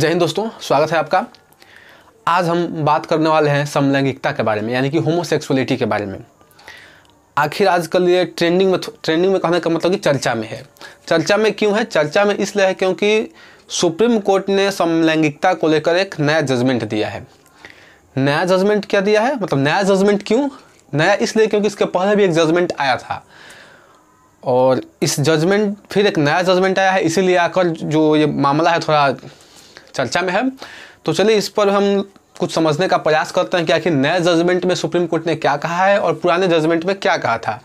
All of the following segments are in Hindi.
जय हिंद दोस्तों स्वागत है आपका आज हम बात करने वाले हैं समलैंगिकता के बारे में यानी कि होमोसेक्सुअलिटी के बारे में आखिर आजकल ये ट्रेंडिंग में ट्रेंडिंग में कहने का मतलब कि चर्चा में है चर्चा में क्यों है चर्चा में इसलिए है क्योंकि सुप्रीम कोर्ट ने समलैंगिकता को लेकर एक नया जजमेंट दिया है नया जजमेंट क्या दिया है मतलब नया जजमेंट क्यों नया इसलिए क्योंकि इसके पहले भी एक जजमेंट आया था और इस जजमेंट फिर एक नया जजमेंट आया है इसीलिए आकर जो ये मामला है थोड़ा चर्चा में है तो चलिए इस पर हम कुछ समझने का प्रयास करते हैं कि आखिर नए जजमेंट में सुप्रीम कोर्ट ने क्या कहा है और पुराने जजमेंट में क्या कहा था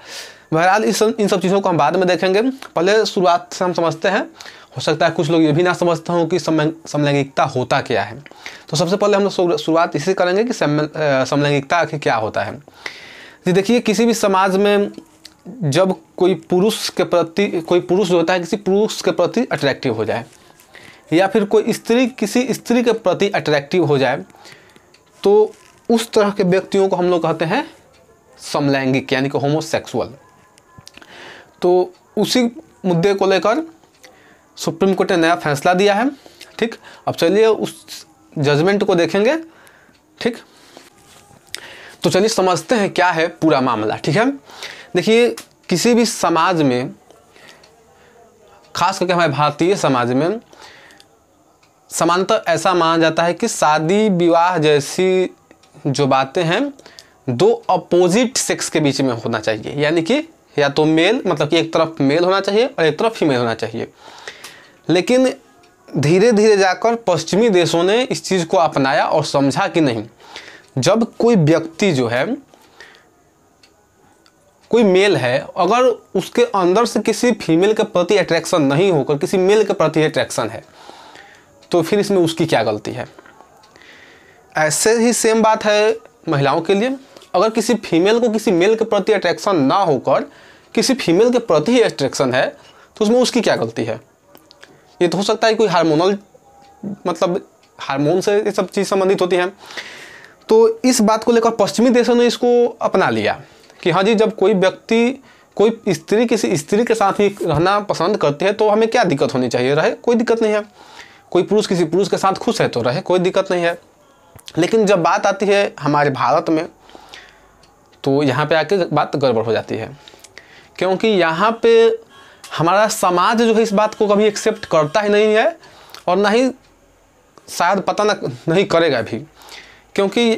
बहरहाल इस इन सब चीज़ों को हम बाद में देखेंगे पहले शुरुआत से हम समझते हैं हो सकता है कुछ लोग ये भी ना समझते हों कि समलैंगिकता होता क्या है तो सबसे पहले हम लोग शुरुआत इसी करेंगे कि समलैंगिकता आखिर क्या होता है जी देखिए किसी भी समाज में जब कोई पुरुष के प्रति कोई पुरुष जो होता है किसी पुरुष के प्रति अट्रैक्टिव हो जाए या फिर कोई स्त्री किसी स्त्री के प्रति अट्रैक्टिव हो जाए तो उस तरह के व्यक्तियों को हम लोग कहते हैं समलैंगिक यानी कि होमोसेक्सुअल तो उसी मुद्दे को लेकर सुप्रीम कोर्ट ने नया फैसला दिया है ठीक अब चलिए उस जजमेंट को देखेंगे ठीक तो चलिए समझते हैं क्या है पूरा मामला ठीक है देखिए किसी भी समाज में खास करके हमारे भारतीय समाज में सामान्यतः ऐसा माना जाता है कि शादी विवाह जैसी जो बातें हैं दो अपोजिट सेक्स के बीच में होना चाहिए यानी कि या तो मेल मतलब कि एक तरफ मेल होना चाहिए और एक तरफ फीमेल होना चाहिए लेकिन धीरे धीरे जाकर पश्चिमी देशों ने इस चीज़ को अपनाया और समझा कि नहीं जब कोई व्यक्ति जो है कोई मेल है अगर उसके अंदर से किसी फीमेल के प्रति अट्रैक्शन नहीं होकर किसी मेल के प्रति अट्रैक्शन है तो फिर इसमें उसकी क्या गलती है ऐसे ही सेम बात है महिलाओं के लिए अगर किसी फीमेल को किसी मेल के प्रति अट्रैक्शन ना होकर किसी फीमेल के प्रति ही अट्रैक्शन है तो उसमें उसकी क्या गलती है ये तो हो सकता है कोई हार्मोनल मतलब हार्मोन से ये सब चीज़ संबंधित होती है तो इस बात को लेकर पश्चिमी देशों ने इसको अपना लिया कि हाँ जी जब कोई व्यक्ति कोई स्त्री किसी स्त्री के साथ ही रहना पसंद करती है तो हमें क्या दिक्कत होनी चाहिए रहे कोई दिक्कत नहीं है कोई पुरुष किसी पुरुष के साथ खुश है तो रहे कोई दिक्कत नहीं है लेकिन जब बात आती है हमारे भारत में तो यहाँ पे आके बात गड़बड़ हो जाती है क्योंकि यहाँ पे हमारा समाज जो है इस बात को कभी एक्सेप्ट करता ही नहीं है और ना ही शायद पता ना नहीं करेगा भी क्योंकि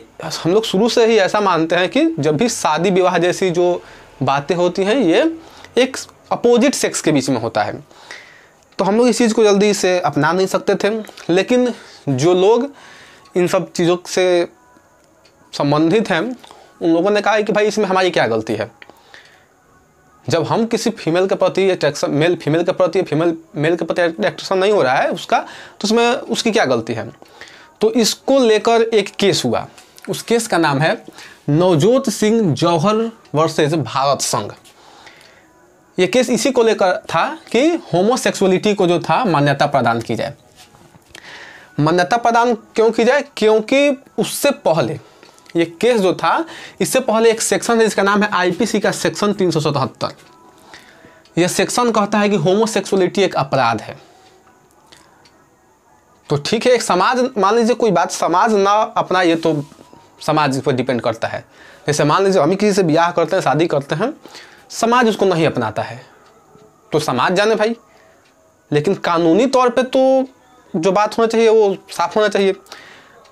हम लोग शुरू से ही ऐसा मानते हैं कि जब भी शादी विवाह जैसी जो बातें होती हैं ये एक अपोजिट सेक्स के बीच में होता है तो हम लोग इस चीज़ को जल्दी से अपना नहीं सकते थे लेकिन जो लोग इन सब चीज़ों से संबंधित हैं उन लोगों ने कहा कि भाई इसमें हमारी क्या गलती है जब हम किसी फीमेल के प्रति अट्रैक्शन मेल फीमेल के प्रति फीमेल मेल के प्रति अट्रैक्शन नहीं हो रहा है उसका तो उसमें उसकी क्या गलती है तो इसको लेकर एक केस हुआ उस केस का नाम है नवजोत सिंह जौहर वर्सेज भारत संघ ये केस इसी को लेकर था कि होमोसेक्सुअलिटी को जो था मान्यता प्रदान की जाए मान्यता प्रदान क्यों की जाए क्योंकि उससे पहले ये केस जो था इससे पहले एक सेक्शन है जिसका नाम है आईपीसी का सेक्शन तीन यह सेक्शन कहता है कि होमोसेक्सुअलिटी एक अपराध है तो ठीक है एक समाज मान लीजिए कोई बात समाज ना अपना ये तो समाज पर डिपेंड करता है जैसे मान लीजिए हम किसी से ब्याह करते हैं शादी करते हैं समाज उसको नहीं अपनाता है तो समाज जाने भाई लेकिन कानूनी तौर पे तो जो बात होना चाहिए वो साफ होना चाहिए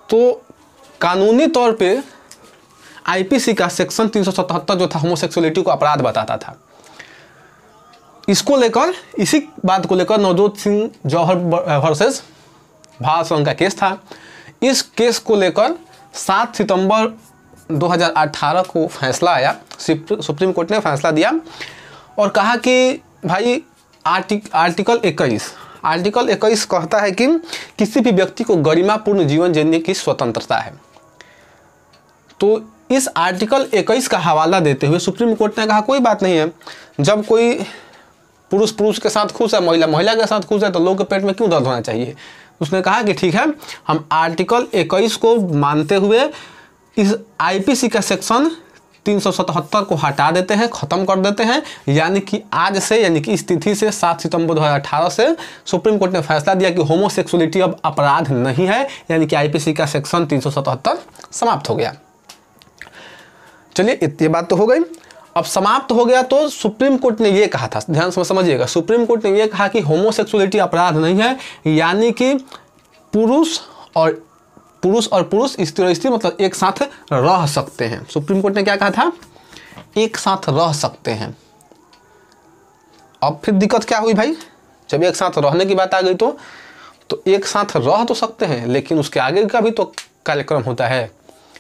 तो कानूनी तौर पे आईपीसी का सेक्शन 377 जो था होमोसेक्सुअलिटी को अपराध बताता था इसको लेकर इसी बात को लेकर नवजोत सिंह जौहर वर्सेस भारत संघ का केस था इस केस को लेकर 7 सितंबर 2018 को फैसला आया सुप्रीम कोर्ट ने फैसला दिया और कहा कि भाई आर्टिक आर्टिकल इक्कीस आर्टिकल इक्कीस कहता है कि किसी भी व्यक्ति को गरिमापूर्ण जीवन जीने की स्वतंत्रता है तो इस आर्टिकल इक्कीस का हवाला देते हुए सुप्रीम कोर्ट ने कहा कोई बात नहीं है जब कोई पुरुष पुरुष के साथ खुश है महिला महिला के साथ खुश है तो लोग के पेट में क्यों दर्द होना चाहिए उसने कहा कि ठीक है हम आर्टिकल इक्कीस को मानते हुए इस आईपीसी का सेक्शन तीन को हटा देते हैं ख़त्म कर देते हैं यानी कि आज से यानी कि इस तिथि से सात सितंबर 2018 से सुप्रीम कोर्ट ने फैसला दिया कि होमोसेक्सुअलिटी अब अपराध नहीं है यानी कि आईपीसी का सेक्शन तीन समाप्त हो गया चलिए इतनी बात तो हो गई अब समाप्त हो गया तो सुप्रीम कोर्ट ने ये कहा था ध्यान से समझिएगा सुप्रीम कोर्ट ने ये कहा कि होमोसेक्सुअलिटी अपराध नहीं है यानी कि पुरुष और पुरुष और पुरुष स्त्री और स्त्री मतलब एक साथ रह सकते हैं सुप्रीम कोर्ट ने क्या कहा था एक साथ रह सकते हैं अब फिर दिक्कत क्या हुई भाई जब एक साथ रहने की बात आ गई तो तो एक साथ रह तो सकते हैं लेकिन उसके आगे का भी तो कार्यक्रम होता है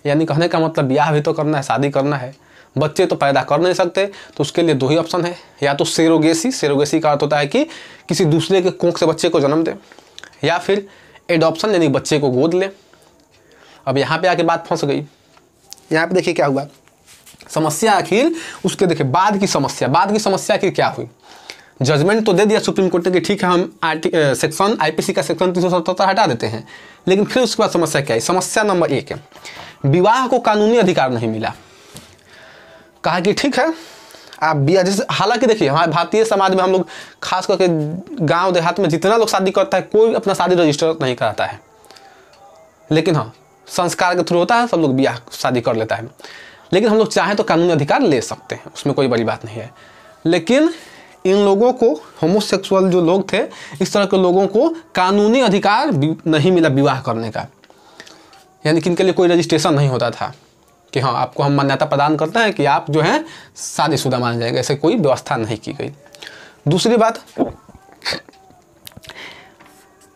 यानी कहने का मतलब ब्याह भी तो करना है शादी करना है बच्चे तो पैदा कर नहीं सकते तो उसके लिए दो ही ऑप्शन है या तो सेरोगेसी सेरोगेसी का अर्थ होता है कि किसी दूसरे के कोख से बच्चे को जन्म दें या फिर एडॉप्शन यानी बच्चे को गोद लें अब यहाँ पे आके बात फंस गई यहाँ पे देखिए क्या हुआ समस्या आखिर उसके देखिए बाद की समस्या बाद की समस्या आखिर क्या हुई जजमेंट तो दे दिया सुप्रीम कोर्ट ने कि ठीक है हम सेक्शन आईपीसी का सेक्शन तीन हटा देते हैं लेकिन फिर उसके बाद समस्या क्या है समस्या नंबर एक है विवाह को कानूनी अधिकार नहीं मिला कहा कि ठीक है आप बिया जैसे हालांकि देखिए हमारे भारतीय समाज में हम लोग खास करके गांव देहात में जितना लोग शादी करता है कोई अपना शादी रजिस्टर नहीं कराता है लेकिन हाँ संस्कार के थ्रू होता है सब लोग ब्याह शादी कर लेता है लेकिन हम लोग चाहें तो कानूनी अधिकार ले सकते हैं उसमें कोई बड़ी बात नहीं है लेकिन इन लोगों को होमोसेक्सुअल जो लोग थे इस तरह के लोगों को कानूनी अधिकार नहीं मिला विवाह करने का यानी कि इनके लिए कोई रजिस्ट्रेशन नहीं होता था कि हाँ आपको हम मान्यता प्रदान करते हैं कि आप जो हैं शादीशुदा माने जाएंगे ऐसे कोई व्यवस्था नहीं की गई दूसरी बात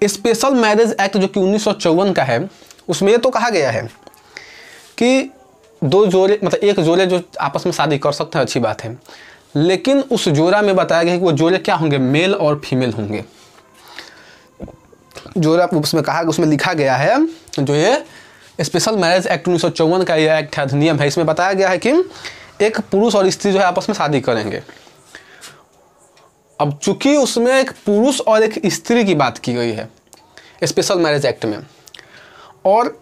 स्पेशल मैरिज एक्ट जो कि उन्नीस का है उसमें तो कहा गया है कि दो जोड़े मतलब एक जोड़े जो आपस में शादी कर सकते हैं अच्छी बात है लेकिन उस जोड़ा में बताया गया है कि वो जोड़े क्या होंगे मेल और फीमेल होंगे जोड़ा उसमें कहा उसमें लिखा गया है जो ये स्पेशल मैरिज एक्ट उन्नीस का यह एक्ट है अधिनियम है इसमें बताया गया है कि एक पुरुष और स्त्री जो है आपस में शादी करेंगे अब चूंकि उसमें एक पुरुष और एक स्त्री की बात की गई है स्पेशल मैरिज एक्ट में और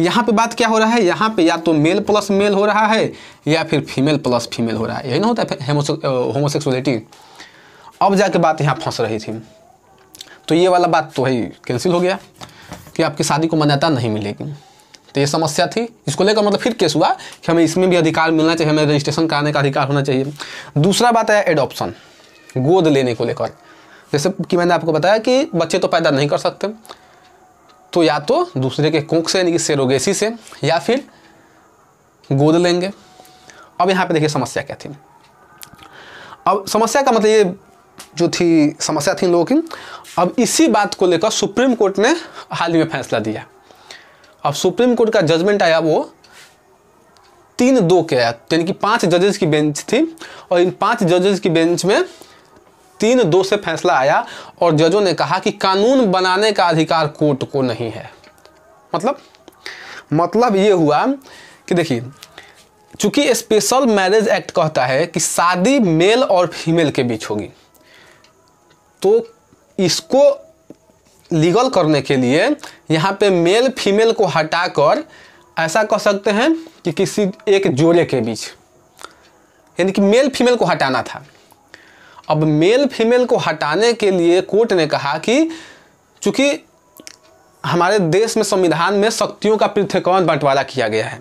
यहाँ पे बात क्या हो रहा है यहाँ पे या तो मेल प्लस मेल हो रहा है या फिर फीमेल प्लस फीमेल हो रहा है यही ना होता है होमोसेक्सुअलिटी अब जाके बात यहाँ फंस रही थी तो ये वाला बात तो है कैंसिल हो गया कि आपकी शादी को मान्यता नहीं मिलेगी तो ये समस्या थी इसको लेकर मतलब फिर केस हुआ कि हमें इसमें भी अधिकार मिलना चाहिए हमें रजिस्ट्रेशन कराने का अधिकार होना चाहिए दूसरा बात आया एडॉप्शन गोद लेने को लेकर जैसे कि मैंने आपको बताया कि बच्चे तो पैदा नहीं कर सकते तो या तो दूसरे के कोख से यानी कि सेरोगेसी से या फिर गोद लेंगे अब यहाँ पे देखिए समस्या क्या थी अब समस्या का मतलब ये जो थी समस्या थी इन लोगों की अब इसी बात को लेकर सुप्रीम कोर्ट ने हाल ही में फैसला दिया अब सुप्रीम कोर्ट का जजमेंट आया वो तीन दो के आया यानी कि पांच जजेस की बेंच थी और इन पांच जजेस की बेंच में तीन दो से फैसला आया और जजों ने कहा कि कानून बनाने का अधिकार कोर्ट को नहीं है मतलब मतलब ये हुआ कि देखिए चूंकि स्पेशल मैरिज एक्ट कहता है कि शादी मेल और फीमेल के बीच होगी तो इसको लीगल करने के लिए यहाँ पे मेल फीमेल को हटाकर ऐसा कह सकते हैं कि किसी एक जोड़े के बीच यानी कि मेल फीमेल को हटाना था अब मेल फीमेल को हटाने के लिए कोर्ट ने कहा कि चूँकि हमारे देश में संविधान में शक्तियों का पृथ्वीकरण बंटवारा किया गया है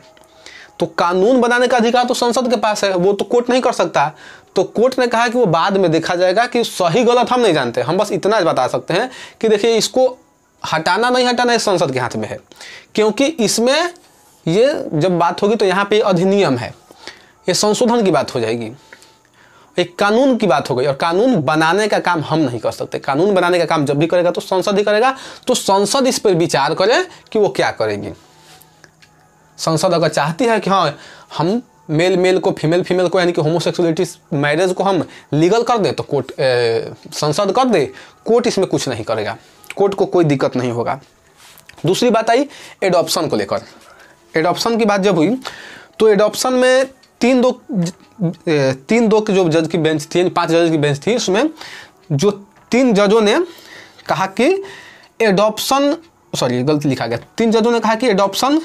तो कानून बनाने का अधिकार तो संसद के पास है वो तो कोर्ट नहीं कर सकता तो कोर्ट ने कहा कि वो बाद में देखा जाएगा कि सही गलत हम नहीं जानते हम बस इतना बता सकते हैं कि देखिए इसको हटाना नहीं हटाना इस संसद के हाथ में है क्योंकि इसमें ये जब बात होगी तो यहाँ पे अधिनियम है ये संशोधन की बात हो जाएगी एक कानून की बात हो गई और कानून बनाने का काम हम नहीं कर सकते कानून बनाने का काम जब भी करेगा तो संसद ही करेगा तो संसद इस पर विचार करे कि वो क्या करेगी संसद अगर चाहती है कि हाँ हम मेल मेल को फीमेल फीमेल को यानी कि होमोसेक्सुअलिटी मैरिज को हम लीगल कर दे तो कोर्ट संसद कर दे कोर्ट इसमें कुछ नहीं करेगा कोर्ट को कोई दिक्कत नहीं होगा दूसरी बात आई एडॉप्शन को लेकर एडॉप्शन की बात जब हुई तो एडॉप्शन में तीन दो तीन दो के जो जज की बेंच थी पांच जज की बेंच थी उसमें जो तीन जजों ने कहा कि एडॉप्शन सॉरी गलती लिखा गया तीन जजों ने कहा कि एडॉप्शन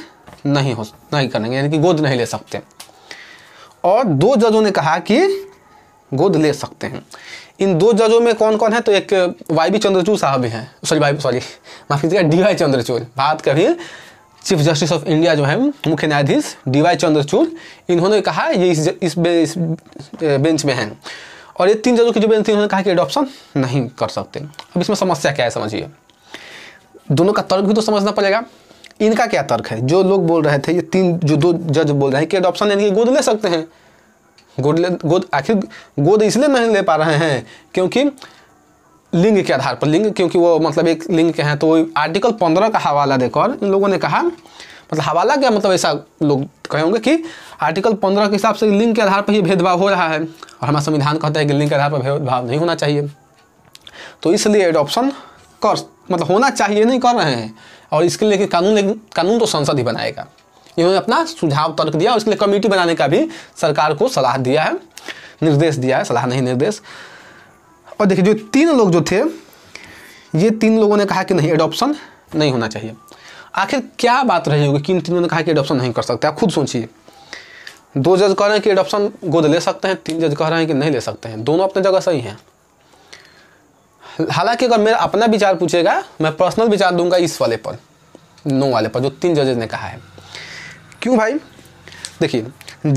नहीं हो नहीं करेंगे यानी कि गोद नहीं ले सकते और दो जजों ने कहा कि गोद ले सकते हैं इन दो जजों में कौन कौन है तो एक वाई बी चंद्रचूड़ साहब भी हैं सॉरी वाई सॉरी माफ कीजिएगा डी वाई चंद्रचूड़ भारत के भी चीफ जस्टिस ऑफ इंडिया जो है मुख्य न्यायाधीश डी वाई चंद्रचूड़ इन्होंने कहा ये इस, इस, बे, इस बेंच में हैं और ये तीन जजों की जो बेंच थी उन्होंने कहा कि एडॉप्शन नहीं कर सकते अब इसमें समस्या क्या है समझिए दोनों का तर्क भी तो समझना पड़ेगा इनका क्या तर्क है जो लोग बोल रहे थे ये तीन जो दो जज बोल रहे हैं कि एडॉप्शन यानी कि गोद ले सकते हैं गोद ले गोद आखिर गोद इसलिए नहीं ले पा रहे हैं क्योंकि लिंग के आधार पर लिंग क्योंकि वो मतलब एक लिंग के हैं तो आर्टिकल पंद्रह का हवाला देकर इन लोगों ने कहा मतलब हवाला क्या मतलब ऐसा लोग कहे होंगे कि आर्टिकल पंद्रह के हिसाब से लिंग के आधार पर ही भेदभाव हो रहा है और हमारा संविधान कहता है कि लिंग के आधार पर भेदभाव नहीं होना चाहिए तो इसलिए एडॉप्शन कर मतलब होना चाहिए नहीं कर रहे हैं और इसके लिए कानून कानून तो संसद ही बनाएगा इन्होंने अपना सुझाव तर्क दिया और इसके लिए कमेटी बनाने का भी सरकार को सलाह दिया है निर्देश दिया है सलाह नहीं निर्देश और देखिए जो तीन लोग जो थे ये तीन लोगों ने कहा कि नहीं एडॉप्शन नहीं होना चाहिए आखिर क्या बात रही होगी कि इन तीनों ने कहा कि एडॉप्शन नहीं कर सकते आप खुद सोचिए दो जज कह रहे हैं कि एडॉप्शन गोद ले सकते हैं तीन जज कह रहे हैं कि नहीं ले सकते हैं दोनों अपनी जगह सही हैं हालांकि अगर मेरा अपना विचार पूछेगा मैं पर्सनल विचार दूंगा इस वाले पर नो वाले पर जो तीन जजेज ने कहा है क्यों भाई देखिए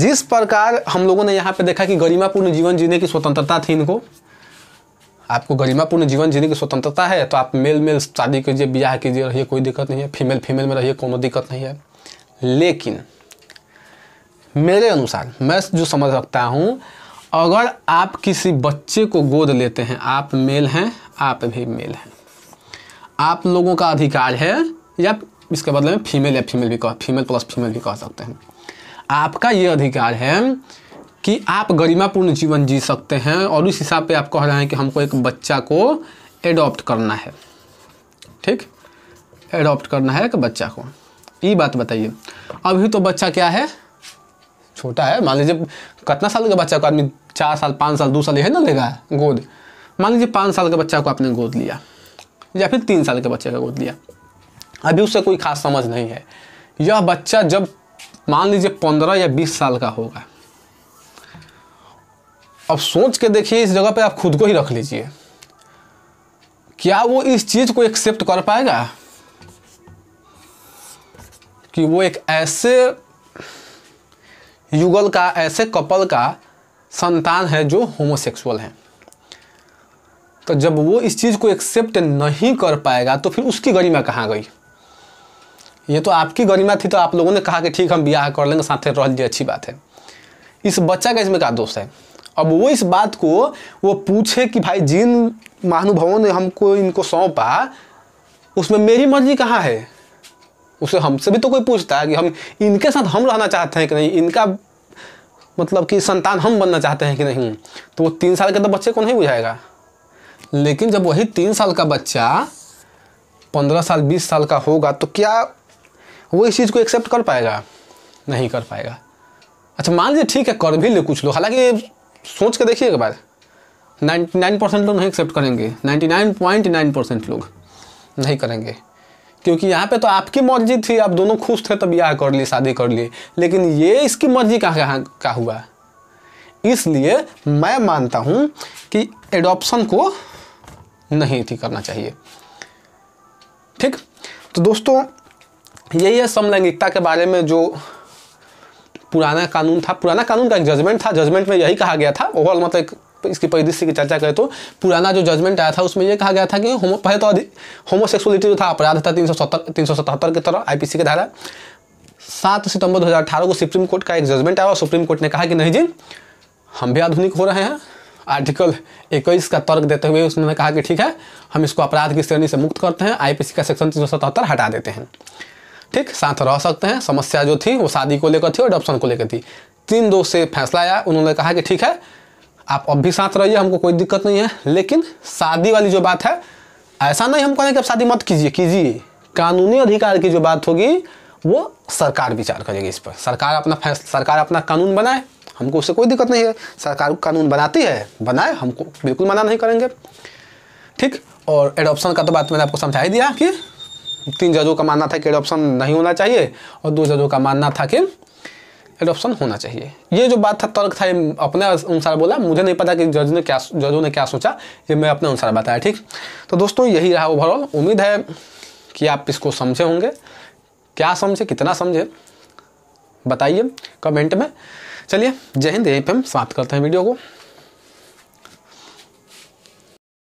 जिस प्रकार हम लोगों ने यहाँ पे देखा कि गरिमापूर्ण जीवन जीने की स्वतंत्रता थी इनको आपको गरिमापूर्ण जीवन जीने की स्वतंत्रता है तो आप मेल मेल शादी कीजिए ब्याह कीजिए रहिए कोई दिक्कत नहीं है फीमेल फीमेल में रहिए कोई दिक्कत नहीं है लेकिन मेरे अनुसार मैं जो समझ रखता हूँ अगर आप किसी बच्चे को गोद लेते हैं आप मेल हैं आप भी मेल हैं आप लोगों का अधिकार है या इसके बदले में फीमेल या फीमेल भी कह फीमेल प्लस फीमेल भी कह सकते हैं आपका ये अधिकार है कि आप गरिमापूर्ण जीवन जी सकते हैं और उस हिसाब पे आप कह रहे हैं कि हमको एक बच्चा को एडॉप्ट करना है ठीक एडॉप्ट करना है एक बच्चा को ये बात बताइए अभी तो बच्चा क्या है छोटा है मान लीजिए कितना साल का बच्चा को आदमी चार साल पाँच साल दो साल यही ना लेगा गोद मान लीजिए पाँच साल के बच्चा को आपने गोद लिया या फिर तीन साल के बच्चे का गोद लिया अभी उससे कोई खास समझ नहीं है यह बच्चा जब मान लीजिए पंद्रह या बीस साल का होगा अब सोच के देखिए इस जगह पे आप खुद को ही रख लीजिए क्या वो इस चीज को एक्सेप्ट कर पाएगा कि वो एक ऐसे युगल का ऐसे कपल का संतान है जो होमोसेक्सुअल है तो जब वो इस चीज़ को एक्सेप्ट नहीं कर पाएगा तो फिर उसकी गरिमा कहाँ गई ये तो आपकी गरिमा थी तो आप लोगों ने कहा कि ठीक हम ब्याह कर लेंगे साथ रह लीजिए अच्छी बात है इस बच्चा का इसमें क्या दोष है अब वो इस बात को वो पूछे कि भाई जिन महानुभावों ने हमको इनको सौंपा उसमें मेरी मर्जी कहाँ है उसे हमसे भी तो कोई पूछता है कि हम इनके साथ हम रहना चाहते हैं कि नहीं इनका मतलब कि संतान हम बनना चाहते हैं कि नहीं तो वो तीन साल के तो बच्चे को नहीं बुझाएगा लेकिन जब वही तीन साल का बच्चा पंद्रह साल बीस साल का होगा तो क्या वो इस चीज़ को एक्सेप्ट कर पाएगा नहीं कर पाएगा अच्छा मान लीजिए ठीक है कर भी ले कुछ लोग हालांकि सोच के देखिए एक बार नाइन्टी नाइन परसेंट लोग नहीं एक्सेप्ट करेंगे ninety nine point nine percent लोग नहीं करेंगे क्योंकि यहाँ पे तो आपकी मर्जी थी आप दोनों खुश थे तो ब्याह कर लिए शादी कर लिए लेकिन ये इसकी मर्जी कहाँ कहाँ का हुआ इसलिए मैं मानता हूँ कि एडॉप्शन को नहीं थी करना चाहिए ठीक तो दोस्तों यही है समलैंगिकता के बारे में जो पुराना कानून था पुराना कानून का एक जजमेंट था जजमेंट में यही कहा गया था ओवरऑल मतलब एक इसकी परिदृश्य की चर्चा करें तो पुराना जो जजमेंट आया था उसमें यह कहा गया था कि होमो पहले तो होमोसेक्सुअलिटी जो था अपराध था तीन सौ सत्तर तीन सौ सतहत्तर की तरह आईपीसी के धारा सात सितंबर 2018 को सुप्रीम कोर्ट का एक जजमेंट आया और सुप्रीम कोर्ट ने कहा कि नहीं जी हम भी आधुनिक हो रहे हैं आर्टिकल इक्कीस का तर्क देते हुए उसने कहा कि ठीक है हम इसको अपराध की श्रेणी से मुक्त करते हैं आईपीसी का सेक्शन तीन हटा देते हैं ठीक साथ रह सकते हैं समस्या जो थी वो शादी को लेकर थी और अडॉप्शन को लेकर थी तीन दोस्त से फैसला आया उन्होंने कहा कि ठीक है आप अब भी साथ रहिए हमको कोई दिक्कत नहीं है लेकिन शादी वाली जो बात है ऐसा नहीं हम कहें कि आप शादी मत कीजिए कीजिए कानूनी अधिकार की जो बात होगी वो सरकार विचार करेगी इस पर सरकार अपना फैसला सरकार अपना कानून बनाए हमको उससे कोई दिक्कत नहीं है सरकार कानून बनाती है बनाए हमको बिल्कुल मना नहीं करेंगे ठीक और एडॉप्शन का तो बात मैंने आपको समझा ही दिया कि तीन जजों का मानना था कि एडोप्शन नहीं होना चाहिए और दो जजों का मानना था कि एडोप्शन होना चाहिए ये जो बात था तर्क था अपने अनुसार बोला मुझे नहीं पता कि जज ने क्या जजों ने क्या सोचा ये मैं अपने अनुसार बताया ठीक तो दोस्तों यही रहा ओवरऑल उम्मीद है कि आप इसको समझे होंगे क्या समझे कितना समझे बताइए कमेंट में चलिए जय हिंद यहीं पर हम समाप्त करते हैं वीडियो को